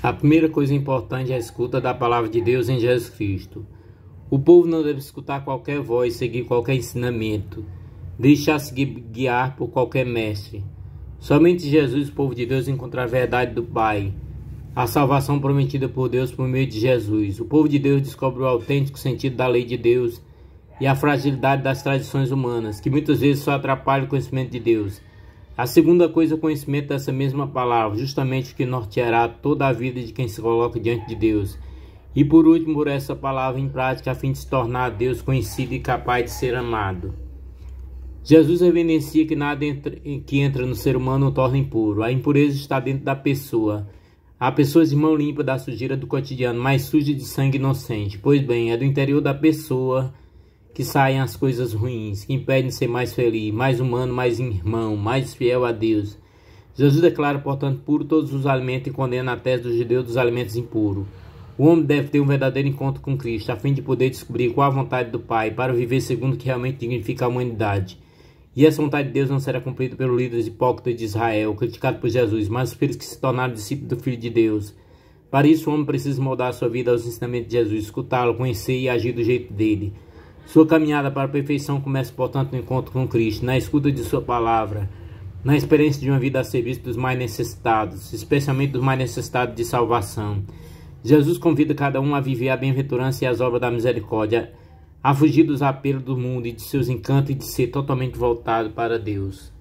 A primeira coisa importante é a escuta da palavra de Deus em Jesus Cristo. O povo não deve escutar qualquer voz, seguir qualquer ensinamento, deixar-se guiar por qualquer mestre. Somente Jesus, o povo de Deus, encontra a verdade do Pai, a salvação prometida por Deus por meio de Jesus. O povo de Deus descobre o autêntico sentido da lei de Deus e a fragilidade das tradições humanas, que muitas vezes só atrapalham o conhecimento de Deus. A segunda coisa é o conhecimento dessa mesma palavra, justamente que norteará toda a vida de quem se coloca diante de Deus. E por último, essa palavra em prática a fim de se tornar Deus conhecido e capaz de ser amado. Jesus evidencia que nada entra, que entra no ser humano o torna impuro. A impureza está dentro da pessoa. Há pessoas de mão limpa da sujeira do cotidiano, mas suja de sangue inocente. Pois bem, é do interior da pessoa que saem as coisas ruins, que impedem de ser mais feliz, mais humano, mais irmão, mais fiel a Deus. Jesus declara, portanto, puro todos os alimentos e condena a tese dos judeus dos alimentos impuros. O homem deve ter um verdadeiro encontro com Cristo, a fim de poder descobrir qual a vontade do Pai para viver segundo o que realmente dignifica a humanidade. E essa vontade de Deus não será cumprida pelos líderes hipócritas de Israel, criticados por Jesus, mas pelos que se tornaram discípulos do Filho de Deus. Para isso, o homem precisa moldar sua vida aos ensinamentos de Jesus, escutá-lo, conhecer e agir do jeito dele. Sua caminhada para a perfeição começa, portanto, no encontro com Cristo, na escuta de Sua palavra, na experiência de uma vida a serviço dos mais necessitados, especialmente dos mais necessitados de salvação. Jesus convida cada um a viver a bem-aventurança e as obras da misericórdia, a fugir dos apelos do mundo e de seus encantos e de ser totalmente voltado para Deus.